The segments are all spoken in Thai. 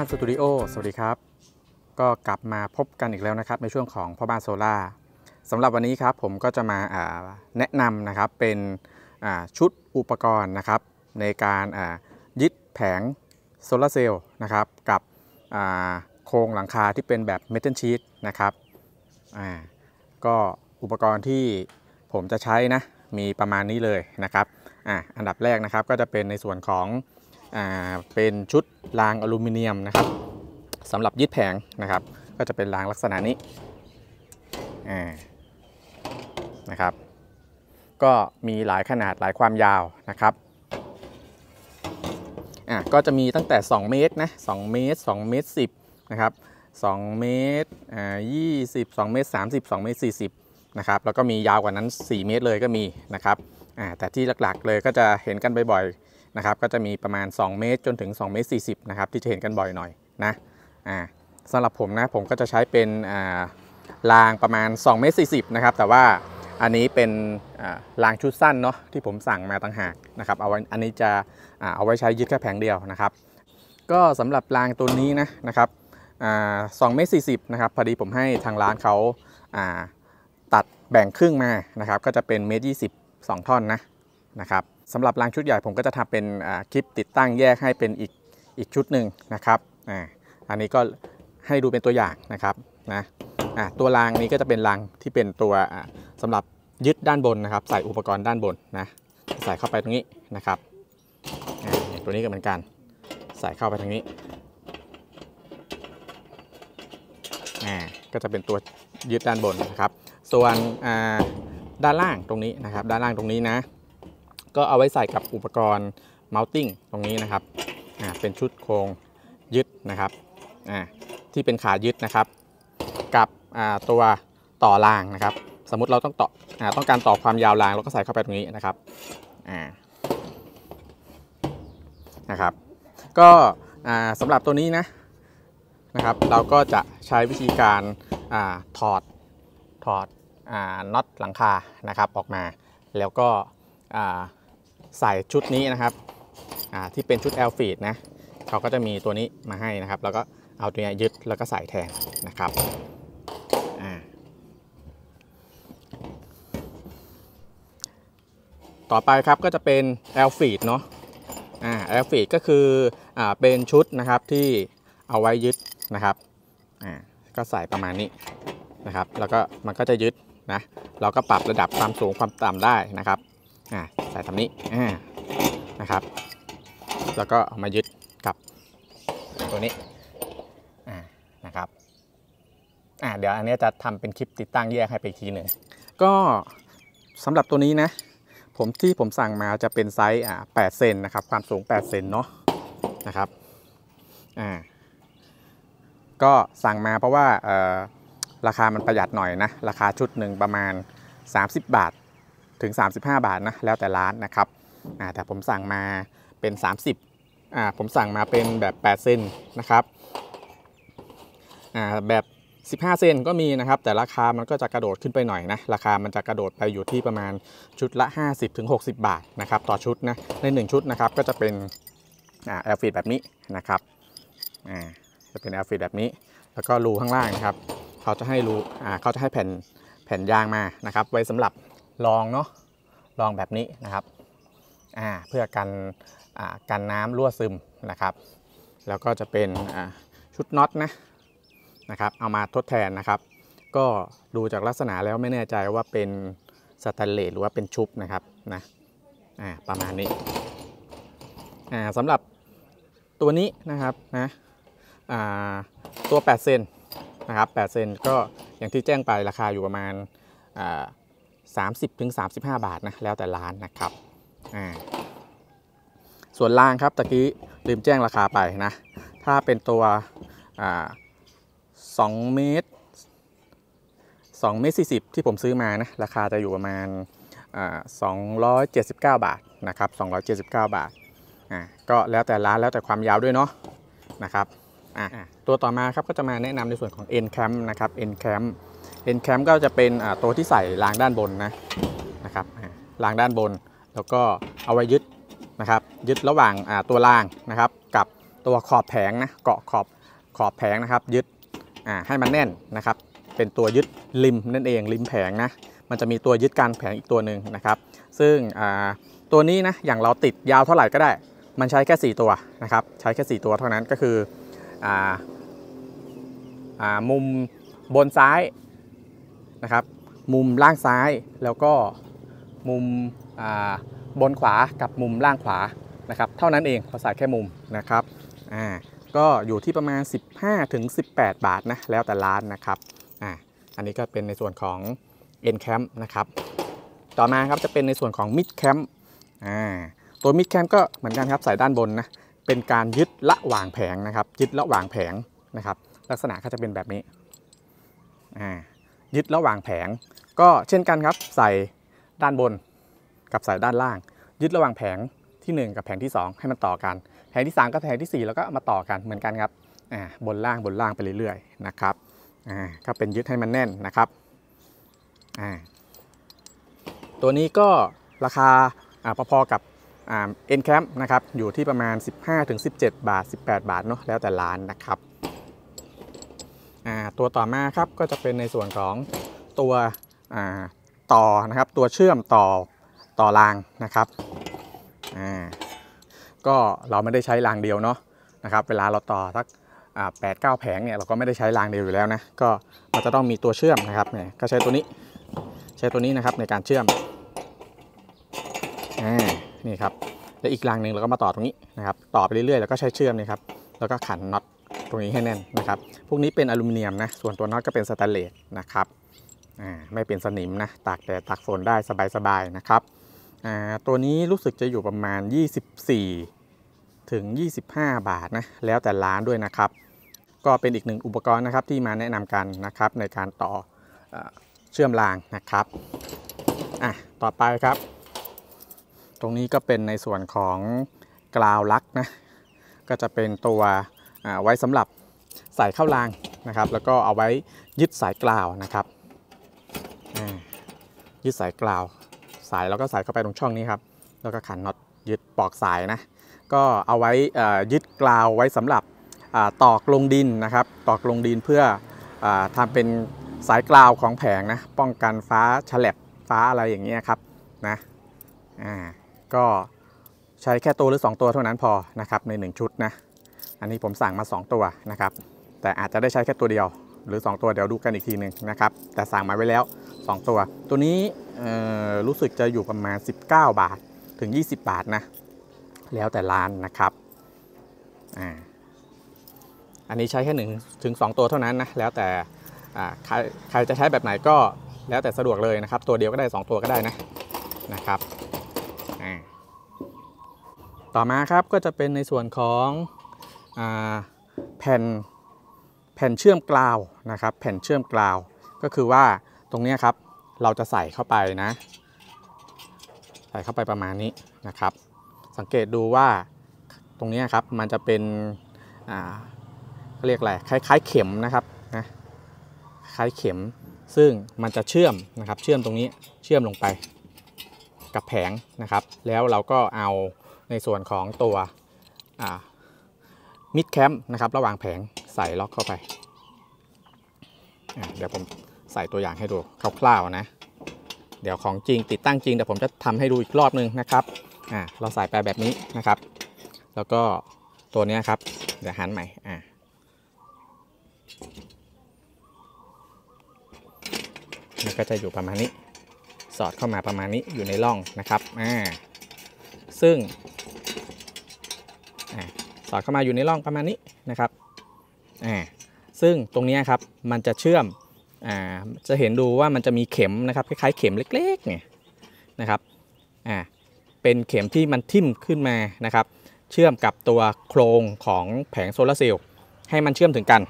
บ้านสตูดิโอ สวัสดีครับ ก็กลับมาพบกันอีกแล้วนะครับในช่วงของพ่อบ้านโซล่าสำหรับวันนี้ครับผมก็จะมาแนะนำนะครับเป็นชุดอุปกรณ์นะครับในการยึดแผงโซลาเซลล์นะครับกับโครงหลังคาที่เป็นแบบเมทัลชีตนะครับก็อุปกรณ์ที่ผมจะใช้นะมีประมาณนี้เลยนะครับออันดับแรกนะครับก็จะเป็นในส่วนของเป็นชุดรางอลูมิเนียมนะครับสำหรับยึดแผงนะครับก็จะเป็นรางลักษณะนี้นะครับก็มีหลายขนาดหลายความยาวนะครับก็จะมีตั้งแต่ 2เมตรนะ2เมตร2เมตร10นะครับ2เมตรี่า20 2เมตร30 2เมตร40นะครับแล้วก็มียาวกว่านั้น 4 เมตรเลยก็มีนะครับแต่ที่หลักๆเลยก็จะเห็นกันบ่อย ๆนะครับก็จะมีประมาณ 2 เมตรจนถึง 2 เมตร40นะครับที่จะเห็นกันบ่อยหน่อยนะอ่าสำหรับผมนะผมก็จะใช้เป็นอ่ารางประมาณ2เมตร40นะครับแต่ว่าอันนี้เป็นรางชุดสั้นเนาะที่ผมสั่งมาต่างหากนะครับเอาไว้อันนี้จะเอาไว้ใช้ยึดแค่แผงเดียวนะครับ ก็สำหรับรางตัวนี้นะนะครับสองเมตรสี่สิบนะครับพอดีผมให้ทางร้านเขาตัดแบ่งครึ่งมานะครับ ก็จะเป็นเมตรยี่สิบสองท่อนนะนะครับสำหรับรางชุดใหญ่ผมก็จะทำเป็นคลิป ติดตั้งแยกให้เป็นอีกอีกชุดหนึ่งนะครับออันนี้ก็ให้ดูเป็นตัวอย่างนะครับนะตัวรางนี้ก็จะเป็นรางที่เป็นตัวสำหรับยึดด้านบนนะครับใส่อุปกรณ์ด้านบนนะใส่เข้าไปตรงนี้นะครับตัวนี้ก็เหมือนกันใส่เข้าไปทางนี้ก็จะเป็นตัวยึดด้านบนนะครับ ส่วนด้านล่างตรงนี้นะครับ ด้านล่างตรงนี้นะก็เอาไว้ใส่กับอุปกรณ์ mounting ตรงนี้นะครับ อ่า เป็นชุดโครงยึดนะครับ อ่า ที่เป็นขายึดนะครับ กับ อ่า ตัวต่อรางนะครับ สมมติเราต้องต่อ อ่า ต้องการต่อความยาวรางเราก็ใส่เข้าไปตรงนี้นะครับ อ่า นะครับ ก็ อ่าสำหรับตัวนี้นะ นะครับ เราก็จะใช้วิธีการ อ่า ถอด ถอด อ่า น็อตหลังคานะครับ ออกมา แล้วก็ อ่าใส่ชุดนี้นะครับที่เป็นชุดแอลฟีดนะเขาก็จะมีตัวนี้มาให้นะครับ แล้วก็เอาตัวนี้ ยึดแล้วก็ใส่แทนนะครับต่อไปครับก็จะเป็น แอลฟีดเนาะแอลฟีดก็คืออเป็นชุดนะครับที่เอาไว้ยึดนะครับก็ใส่ประมาณนี้นะครับ แล้วก็มันก็จะยึดนะเราก็ปรับระดับความสูงความต่ำ ได้นะครับใส่ทำนี้นะครับแล้วก็มายึดกับตัวนี้นะครับอ่าเดี๋ยวอันนี้จะทำเป็นคลิปติดตั้งแยกให้ไปอีกทีหนึ่งก็สำหรับตัวนี้นะผมที่ผมสั่งมาจะเป็นไซส์อ่า8เซนนะครับความสูง8 เซนเนาะนะครับอ่าก็สั่งมาเพราะว่าราคามันประหยัดหน่อยนะราคาชุดหนึ่งประมาณ 30 บาทถึง 35 บาทนะแล้วแต่ร้าน นะครับแต่ผมสั่งมาเป็น 30อ่าผมสั่งมาเป็นแบบ8เส้นนะครับอ่าแบบ 15เส้นก็มีนะครับ แต่ ราคามันก็จะกระโดดขึ้นไปหน่อยนะราคามันจะกระโดดไปอยู่ที่ประมาณชุดละ 50-60 บาทนะครับต่อชุดนะใน 1 ชุดนะครับก็จะเป็นแอลฟิตแบบนี้นะครับอ่าจะเป็นแอลฟิตแบบนี้แล้วก็รูข้างล่างนะครับเขาจะให้รูอ่าเขาจะให้แผ่นแผ่นยางมานะครับไว้สำหรับลองเนาะ ลองแบบนี้นะครับเพื่อกันกันน้ำรั่วซึมนะครับ แล้วก็จะเป็นชุดน็อตนะนะครับ เอามาทดแทนนะครับ ก็ดูจากลักษณะแล้วไม่แน่ใจว่าเป็นสแตนเลสหรือว่าเป็นชุบนะครับนะประมาณนี้ สำหรับตัวนี้นะครับนะตัว 8 เซนนะครับ8เซนก็อย่างที่แจ้งไปราคาอยู่ประมาณ30-35 บาทนะแล้วแต่ร้านนะครับอ่าส่วนล่างครับตะกี้ลืมแจ้งราคาไปนะ ถ้าเป็นตัวสองเมตรสองเมตรสี่สิบที่ผมซื้อมานะราคาจะอยู่ประมาณสองร้อยเจ็ดสิบเก้าบาทนะครับสองร้อยเจ็ดสิบเก้าบาทอ่าก็แล้วแต่ร้านแล้วแต่ความยาวด้วยเนาะนะครับอ่าตัวต่อมาครับก็จะมาแนะนำในส่วนของ N Camp นะครับ N Camp เอ็นแคมก็จะเป็นตัวที่ใส่รางด้านบนนะนะครับรางด้านบนแล้วก็เอาไว้ยึดนะครับยึดระหว่างตัวรางนะครับกับตัวขอบแผงนะเกาะขอบขอบแผงนะครับยึดให้มันแน่นนะครับเป็นตัวยึดริมนั่นเองริมแผงนะมันจะมีตัวยึดการแผงอีกตัวหนึ่งนะครับซึ่งตัวนี้นะอย่างเราติดยาวเท่าไหร่ก็ได้ มันใช้แค่ 4 ตัวนะครับใช้แค่ 4 ตัวเท่านั้นก็คืออมุมบนซ้ายนะครับมุมล่างซ้ายแล้วก็มุมบนขวากับมุมล่างขวานะครับ เท่านั้นเองเราใส่แค่มุมนะครับอ่าก็อยู่ที่ประมาณ 15ถึง18 บาทนะแล้วแต่ร้านนะครับอ่าอันนี้ก็เป็นในส่วนของ N Camp นะครับต่อมาครับจะเป็นในส่วนของ Mid Camp อ่าตัวมิดแคมก็เหมือนกันครับใส่ด้านบนนะเป็นการยึดระหว่างแผงนะครับยึดระหว่างแผงนะครับลักษณะก็จะเป็นแบบนี้อ่ายึดระหว่างแผงก็เช่นกันครับใส่ด้านบนกับใส่ด้านล่าง ยึดระหว่างแผงที่ 1 กับแผงที่ 2 ให้มันต่อกัน แผงที่ 3กับแผงที่ 4 แล้วก็มาต่อกันเหมือนกันครับบนล่างบนล่างไปเรื่อยๆนะครับก็เป็นยึดให้มันแน่นนะครับ ตัวนี้ก็ราคาอพอๆกับเอ็นแคมนะครับอยู่ที่ประมาณ15-17 บาท 18 บาทเนาะแล้วแต่ร้านนะครับตัวต่อมาครับก็จะเป็นในส่วนของตัวต่อนะครับตัวเชื่อมต่อต่อรางนะครับก็เราไม่ได้ใช้รางเดียวเนาะนะครับเวลาเราต่อสักแปดเก้าแผงเนี่ยเราก็ไม่ได้ใช้รางเดียวอยู่แล้วนะก็มันจะต้องมีตัวเชื่อมนะครับเนี่ยก็ใช้ตัวนี้ใช้ตัวนี้นะครับในการเชื่อมนี่ครับแล้วอีกรางหนึ่งเราก็มาต่อตรงนี้นะครับ ต่อไปเรื่อยๆแล้วก็ใช้เชื่อมนี่ครับ แล้วก็ขันน็อตตรงนี้ให้แน่นนะครับ พวกนี้เป็นอลูมิเนียมนะ ส่วนตัวน็อตก็เป็นสแตนเลสนะครับไม่เป็นสนิมนะ ตากแดดตากฝนได้สบายๆนะครับตัวนี้รู้สึกจะอยู่ประมาณ 24ถึง25 บาทนะ แล้วแต่ร้านด้วยนะครับ ก็เป็นอีกหนึ่งอุปกรณ์นะครับที่มาแนะนำกันนะครับในการต่อเชื่อมรางนะครับ อ่ะต่อไปครับ ตรงนี้ก็เป็นในส่วนของกราวลักนะ ก็จะเป็นตัวไว้สำหรับใส่เข้ารางนะครับ แล้วก็เอาไว้ยึดสายกลาวนะครับ ยึดสายกลาวสายแล้วก็ใส่เข้าไปตรงช่องนี้ครับแล้วก็ขันน็อตยึดปอกสายนะก็เอาไว้ยึดกลาวไว้สำหรับตอกลงดินนะครับตอกลงดินเพื่ออทำเป็นสายกลาวของแผงนะ ป้องกันฟ้าฉลับฟ้าอะไรอย่างเงี้ยครับนะอ่าก็ใช้แค่ตัวหรือ 2 ตัวเท่านั้นพอนะครับใน1ชุดนะอันนี้ผมสั่งมา 2 ตัวนะครับ แต่อาจจะได้ใช้แค่ตัวเดียวหรือ 2 ตัวเดี๋ยวดูกันอีกทีหนึ่งนะครับ แต่สั่งมาไว้แล้ว 2 ตัว ตัวนี้รู้สึกจะอยู่ประมาณ 19 บาทถึง 20 บาทนะ แล้วแต่ร้านนะครับ อ่า อันนี้ใช้แค่หนึ่งถึงสองตัวเท่านั้นนะ แล้วแต่ใครใครจะใช้แบบไหนก็แล้วแต่สะดวกเลยนะครับ ตัวเดียวก็ได้ 2 ตัวก็ได้นะ นะครับต่อมาครับก็จะเป็นในส่วนของแผ่นแผ่นเชื่อมกลาวนะครับ แผ่นเชื่อมกลาวก็คือว่าตรงนี้ครับเราจะใส่เข้าไปนะ ใส่เข้าไปประมาณนี้นะครับ สังเกตดูว่าตรงนี้ครับมันจะเป็นเาเรียกอะไรคล้ายๆเข็มนะครับนะคล้ายเข็มซึ่งมันจะเชื่อมนะครับเชื่อมตรงนี้เชื่อมลงไปกับแผงนะครับ แล้วเราก็เอาในส่วนของตัวมิดแคมป์นะครับ ระหว่างแผงใส่ล็อกเข้าไป เดี๋ยวผมใส่ตัวอย่างให้ดูคร่าวๆนะ เดี๋ยวของจริงติดตั้งจริง เดี๋ยว ผมจะ ทำให้ดูอีกรอบ นึงนะครับเราใส่ไปแบบนี้นะครับ แล้วก็ตัวนี้ครับ เดี๋ยวหันใหม่ อ่ามันก็จะอยู่ประมาณนี้ สอดเข้ามาประมาณนี้อยู่ในร่องนะครับ อ่าซึ่งสอดเข้ามาอยู่ในร่องประมาณนี้นะครับ อ่า ซึ่งตรงนี้ครับมันจะเชื่อม อ่า จะเห็นดูว่ามันจะมีเข็มนะครับคล้ายๆเข็มเล็กๆเนี่ยนะครับ อ่า เป็นเข็มที่มันทิ่มขึ้นมานะครับ เชื่อมกับตัวโครงของแผงโซลาเซลล์ให้มันเชื่อมถึงกัน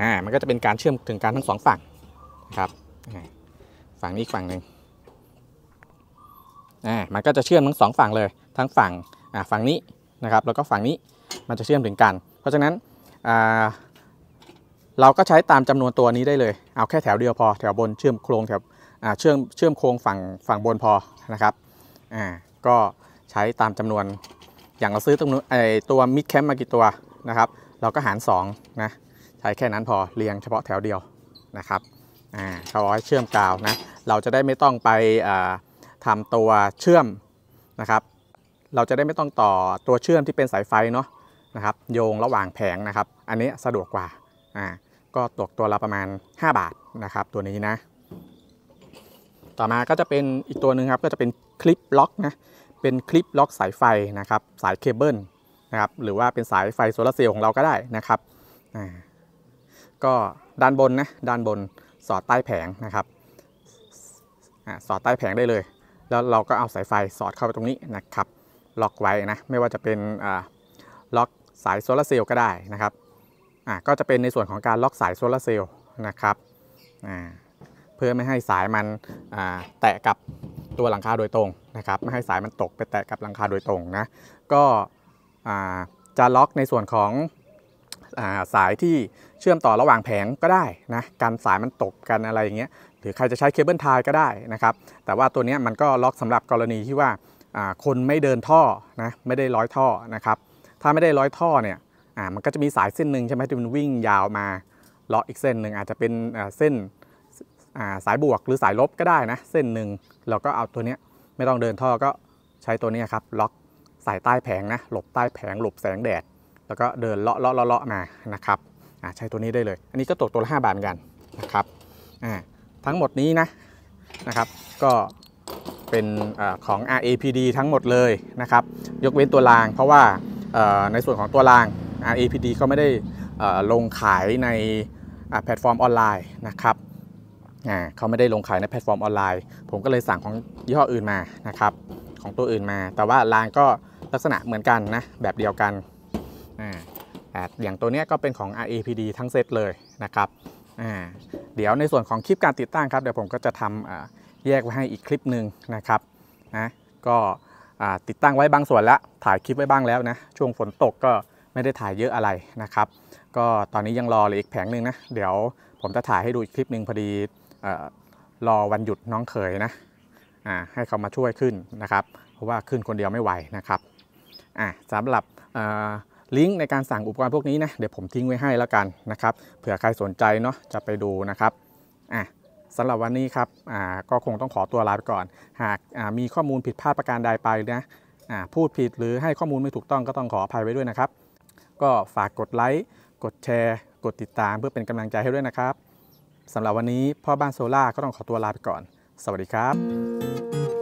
อ่า มันก็จะเป็นการเชื่อมถึงกันทั้งสองฝั่งนะครับฝั่งนี้อีกฝั่งหนึ่งอ่า มันก็จะเชื่อมทั้งสองฝั่งเลย ทั้งฝั่ง อ่าฝั่งนี้นะครับแล้วก็ฝั่งนี้มันจะเชื่อมถึงกัน เพราะฉะนั้นเราก็ใช้ตามจำนวนตัวนี้ได้เลย เอาแค่แถวเดียวพอ แถวบนเชื่อมโครงแถวเชื่อมเชื่อมโครงฝั่งฝั่งบนพอนะครับ อ่า ก็ใช้ตามจำนวน อย่างเราซื้อตรงนู้นไอตัวมิดแคมมากี่ตัวนะครับ เราก็หาร2นะ ใช้แค่นั้นพอ เรียงเฉพาะแถวเดียวนะครับ อ่าเขาให้เชื่อมกาวนะ เราจะได้ไม่ต้องไปทำตัวเชื่อมนะครับ เราจะได้ไม่ต้องต่อตัวเชื่อมที่เป็นสายไฟเนาะนะครับโยงระหว่างแผงนะครับ อันนี้สะดวกกว่า อ่า ก็ตกตัวละประมาณ 5 บาทนะครับตัวนี้นะ ต่อมาก็จะเป็นอีกตัวหนึ่งครับก็จะเป็นคลิปล็อกนะ เป็นคลิปล็อกสายไฟนะครับสายเคเบิลนะครับหรือว่าเป็นสายไฟโซลาเซลล์ของเราก็ได้นะครับ อ่า ก็ด้านบนนะด้านบนสอดใต้แผงนะครับ อ่าสอดใต้แผงได้เลย แล้วเราก็เอาสายไฟสอดเข้าไปตรงนี้นะครับ ล็อกไว้นะไม่ว่าจะเป็นอ่าล็อกสายโซลาเซลล์ก็ได้นะครับ อ่า ก็จะเป็นในส่วนของการล็อกสายโซลาเซลล์นะครับ อ่า เพื่อไม่ให้สายมัน อ่า แตะกับตัวหลังคาโดยตรงนะครับ ไม่ให้สายมันตกไปแตะกับหลังคาโดยตรงนะ ก็ อ่า จะล็อกในส่วนของ อ่า สายที่เชื่อมต่อระหว่างแผงก็ได้นะการสายมันตกกันอะไรอย่างเงี้ย หรือใครจะใช้เคเบิลทายก็ได้นะครับ แต่ว่าตัวนี้มันก็ล็อกสำหรับกรณีที่ว่า คนไม่เดินท่อนะ ไม่ได้ร้อยท่อนะครับถ้าไม่ได้ร้อยท่อเนี่ย อ่า มันก็จะมีสายเส้นหนึ่งใช่ไหมที่มันวิ่งยาวมา เลาะอีกเส้นหนึ่ง อาจจะเป็นเส้น อ่า สายบวกหรือสายลบก็ได้นะ เส้นหนึ่งเราก็เอาตัวเนี้ยไม่ต้องเดินท่อ ก็ใช้ตัวนี้ครับ ล็อกสายใต้แผงนะ หลบใต้แผง หลบแสงแดด แล้วก็เดินเลาะเลาะเลาะมา นะครับ อ่าใช้ตัวนี้ได้เลย อันนี้ก็ตกตัวละห้าบาทกันนะครับ อ่า ทั้งหมดนี้นะ นะครับ ก็เป็นของ RAPD ทั้งหมดเลยนะครับ ยกเว้นตัวราง เพราะว่าในส่วนของตัวราง APD ก็ไม่ได้ลงขายในแพลตฟอร์มออนไลน์นะครับเขาไม่ได้ลงขายในแพลตฟอร์มออนไลน์ ผมก็เลยสั่งของยี่ห้ออื่นมา นะครับ ของตัวอื่นมา แต่ว่ารางก็ลักษณะเหมือนกันนะ แบบเดียวกัน อย่างตัวนี้ก็เป็นของ RAPD ทั้งเซตเลยนะครับ เดี๋ยวในส่วนของคลิปการติดตั้งครับ เดี๋ยวผมก็จะทำแยกไว้ให้อีกคลิปหนึ่งนะครับนะก็ติดตั้งไว้บางส่วนแล้วถ่ายคลิปไว้บ้างแล้วนะช่วงฝนตกก็ไม่ได้ถ่ายเยอะอะไรนะครับ ก็ตอนนี้ยังรอเลยอีกแผงหนึ่งนะเดี๋ยวผมจะถ่ายให้ดูอีกคลิปหนึ่งพอดีอรอวันหยุดน้องเขยนะให้เขามาช่วยขึ้นนะครับ เพราะว่าขึ้นคนเดียวไม่ไหวนะครับสำหรับลิงก์ในการสั่งอุปกรณ์พวกนี้นะเดี๋ยวผมทิ้งไว้ให้แล้วกันนะครับเผื่อใครสนใจเนาะจะไปดูนะครับอ่ะสำหรับวันนี้ครับก็คงต้องขอตัวลาไปก่อน หากมีข้อมูลผิดพลาดประการใดไปนะพูดผิดหรือให้ข้อมูลไม่ถูกต้องก็ต้องขออภัยไว้ด้วยนะครับ ก็ฝากกดไลค์ กดแชร์ กดติดตามเพื่อเป็นกำลังใจให้ด้วยนะครับสำหรับวันนี้พ่อบ้านโซล่าก็ต้องขอตัวลาไปก่อน สวัสดีครับ